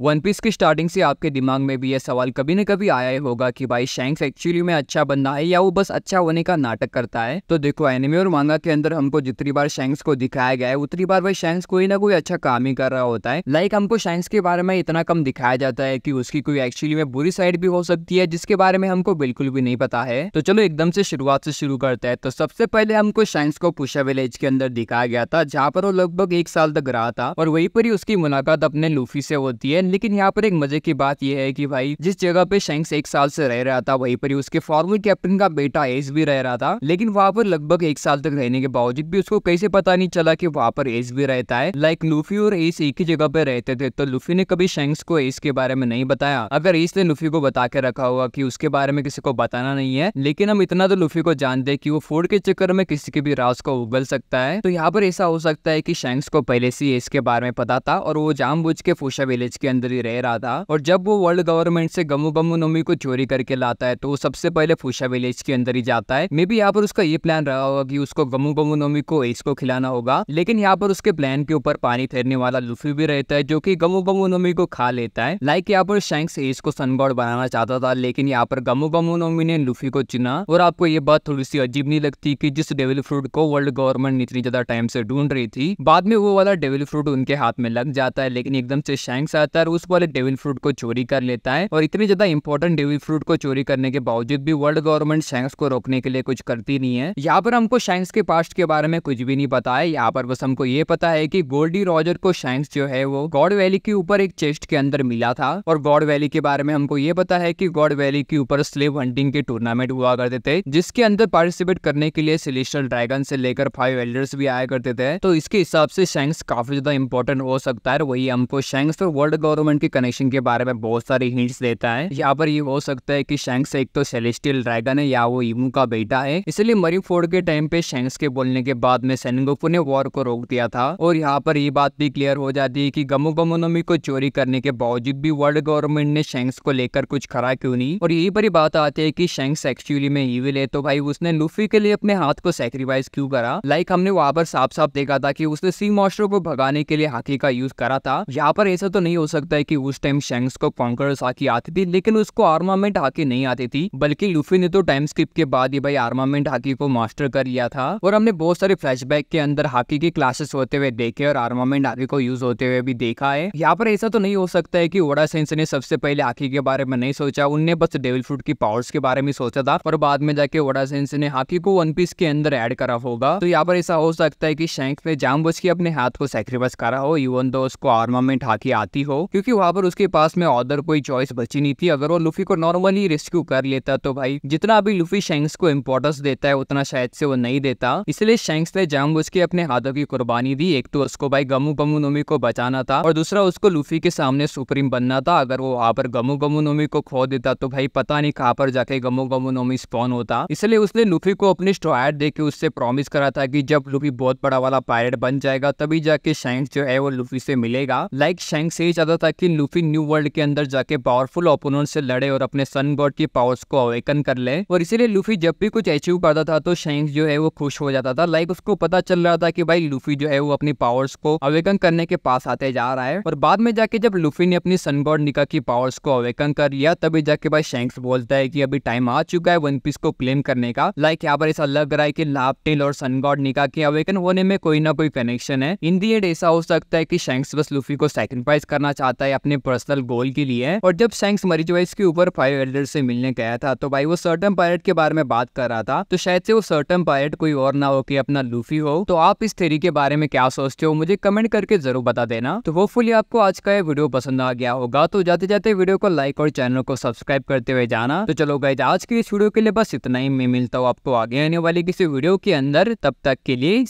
one piece की starting से आपके दिमाग में भी यह सवाल कभी न कभी आया ही होगा कि भाई शैंक्स एक्चुअली में अच्छा बंदा है या वो बस अच्छा होने का नाटक करता है तो देखो एनिमे और मांगा के अंदर हमको जितनी बार शैंक्स को दिखाया गया है उतनी बार भाई शैंक्स कोई ना कोई अच्छा काम ही कर रहा होता है लाइक हमको शैंक्स के बारे में इतना कम दिखाया जाता है की उसकी कोई एक्चुअली में बुरी साइड भी हो सकती है जिसके बारे में हमको बिल्कुल भी नहीं पता है तो चलो एकदम से शुरुआत से शुरू करते हैं तो सबसे पहले हमको शैंक्स को पुशा विलेज के अंदर दिखाया गया था जहाँ पर वो लगभग एक साल तक रहा था और वही पर ही उसकी मुलाकात अपने लूफी से होती है लेकिन यहाँ पर एक मजे की बात यह है कि भाई जिस जगह पे शेंक्स एक साल से रह रहा था वहीं पर ही उसके फॉर्मर कैप्टन का बेटा एस भी रह रहा था लेकिन वहाँ पर लगभग एक साल तक रहने के बावजूद भी उसको कैसे पता नहीं चला की वहाँ पर एस भी रहता है लाइक लूफी और एस एक ही जगह पे रहते थे तो लूफी ने कभी शेंक्स को एस के बारे में नहीं बताया अगर एस ने लूफी को बता के रखा होगा की उसके बारे में किसी को बताना नहीं है लेकिन हम इतना तो लूफी को जानते की वो फोर्ड के चक्कर में किसी के भी राज को उगल सकता है तो यहाँ पर ऐसा हो सकता है की शेंक्स को पहले से एस के बारे में पता था और वो बुझ के फूशा विलेज के अंदर ही रह रहा था और जब वो वर्ल्ड गवर्नमेंट से गमू गमो नोमी को चोरी करके लाता है तो सबसे पहले फूशा विलेज के अंदर ही जाता है मे बी यहाँ पर उसका ये प्लान रहा होगा कि उसको गमू गमो नोमी को एस को खिलाना होगा लेकिन यहाँ पर उसके प्लान के ऊपर पानी फेरने वाला लुफी भी रहता है जो की गमू गमो नोमी को खा लेता है लाइक यहाँ पर शैंक्स एस को सनगॉड बनाना चाहता था लेकिन यहाँ पर गमो गमो नोमी ने लुफी को चुना और आपको ये बात थोड़ी सी अजीब नहीं लगती की जिस डेविल फ्रूट को वर्ल्ड गवर्नमेंट इतनी ज्यादा टाइम से ढूंढ रही थी बाद में वो वाला डेविल फ्रूट उनके हाथ में लग जाता है लेकिन एकदम से शैंक्स आता है और उस वाले डेविल फ्रूट को चोरी कर लेता है और इतनी ज्यादा इंपॉर्टेंट डेविल फ्रूट को चोरी करने के बावजूद भी वर्ल्ड गवर्नमेंट शैंक्स को रोकने के लिए कुछ करती नहीं है यहाँ पर हमको शैंक्स के पास्ट के बारे में कुछ भी नहीं पता है यहाँ पर बस हमको ये पता है की गोल्डी रॉजर को शैंक्स जो है वो गॉड वैली के ऊपर एक चेस्ट के अंदर मिला था और गॉड वैली के बारे में हमको ये पता है की गॉड वैली के ऊपर स्लेव हंटिंग के टूर्नामेंट हुआ करते थे जिसके अंदर पार्टिसिपेट करने के लिए सिलेशल ड्रैगन से लेकर फाइव एल्डर्स भी आया करते थे तो इसके हिसाब से शैंक्स काफी ज्यादा इंपॉर्टेंट हो सकता है वही हमको शैंक्स और वर्ल्ड गवर्नमेंट गवर्नमेंट के कनेक्शन के बारे में बहुत सारी हिंट्स देता है यहाँ पर ये हो सकता है कि शेंक्स एक तो सेलेस्टियल ड्रैगन है या वो इमू का बेटा है इसलिए मरी फोर्ड के टाइम पे शेंक्स के बोलने के बाद में सेनगोकू ने वॉर को रोक दिया था और यहाँ पर ये बात भी क्लियर हो जाती है की गमो गमोनोमी को चोरी करने के बावजूद भी वर्ल्ड गवर्नमेंट ने शेंक्स को लेकर कुछ खरा क्यों नहीं और यही पर बात आती है की शेंक्स एक्चुअली में ईविल है तो भाई उसने लूफी के लिए अपने हाथ को सेक्रीफाइस क्यूँ करा लाइक हमने वहां पर साफ साफ देखा था की उसने सी मॉस्टर को भगाने के लिए हाथी का यूज करा था यहाँ पर ऐसा तो नहीं हो सकता लगता है कि उस टाइम शेंग्स को कॉन्करस आकी आती थी लेकिन उसको आर्मामेंट हाकी नहीं आती थी बल्कि लूफी ने तो टाइम स्किप के बाद ही भाई आर्मामेंट हाकी को मास्टर कर लिया था और हमने बहुत सारे फ्लैशबैक के अंदर हाकी के क्लासेस होते हुए देखे और आर्मामेंट हाकी को यूज होते हुए भी देखा है यहाँ पर ऐसा तो नहीं हो सकता है की ओडा सेंस ने सबसे पहले हाकी के बारे में नहीं सोचा उनने बस डेविल फ्रूट की पावर्स के बारे में सोचा था और बाद में जाके ओडा सेंस ने हाकी को वन पीस के अंदर एड करा होगा तो यहाँ पर ऐसा हो सकता है की शेंक ने जाम बच के अपने हाथ को सेक्रीफाइस करा हो इवन दो उसको आर्मामेंट हाकी आती हो क्योंकि वहां पर उसके पास में और कोई चॉइस बची नहीं थी अगर वो लुफी को नॉर्मली रेस्क्यू कर लेता तो भाई जितना भी लुफी शेंक्स को इम्पोर्टेंस देता है उतना शायद से वो नहीं देता इसलिए शेंक्स ने जंग उसके अपने हाथों की कुर्बानी दी एक तो उसको भाई गमू गमू नोमी को बचाना था और दूसरा उसको लुफी के सामने सुप्रीम बनना था अगर वो वहां पर गमू गमू नोमी को खो देता तो भाई पता नहीं कहाँ पर जाके गमू गमू नोमी स्पॉन होता इसलिए उसने लुफी को अपनी स्टोर दे के उससे प्रॉमिस करा था कि जब लुफी बहुत बड़ा वाला पायलट बन जाएगा तभी जाके शेंक्स जो है वो लुफी से मिलेगा लाइक शेंक्स से ज्यादा कि लूफी न्यू वर्ल्ड के अंदर जाके पावरफुल ओपोनेंट से लड़े और अपने सन गॉड की पावर्स को अवेकन कर ले और इसीलिए लूफी जब भी कुछ अचीव करता था तो शेंग जो है वो खुश हो जाता था लाइक उसको पता चल रहा था कि भाई लूफी जो है वो अपनी पावर्स को अवेकन करने के पास आते जा रहा है और बाद में जाके जब लूफी ने अपनी सन गॉड निका की पावर्स को अवेकन कर लिया तभी जाके भाई शेंक्स बोलता है की अभी टाइम आ चुका है वन पीस को क्लेम करने का लाइक यहाँ पर ऐसा लग रहा है की लापटेल और सन गॉड निका के अवेकन होने में कोई ना कोई कनेक्शन है इन दी एंड ऐसा हो सकता है की शेंग्स बस लूफी को सेक्रीफाइस करना चाहता आता है अपने पर्सनल गोल के लिए और जब सैंक्स मरीजवाइज के ऊपर फाइव एल्डर से मिलने गया था तो भाई वो सर्टन पायलट के बारे में बात कर रहा था तो शायद से वो सर्टन पायलट कोई और ना हो कि अपना लूफी हो तो आप इस थेरी के बारे में क्या सोचते हो मुझे कमेंट करके जरूर बता देना तो होपफुली आपको आज का ये वीडियो पसंद आ गया होगा तो जाते जाते वीडियो को लाइक और चैनल को सब्सक्राइब करते हुए जाना तो चलो गाइज आज के इस वीडियो के लिए बस इतना ही मैं मिलता हूँ आपको आगे आने वाली किसी वीडियो के अंदर तब तक के लिए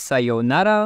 नारा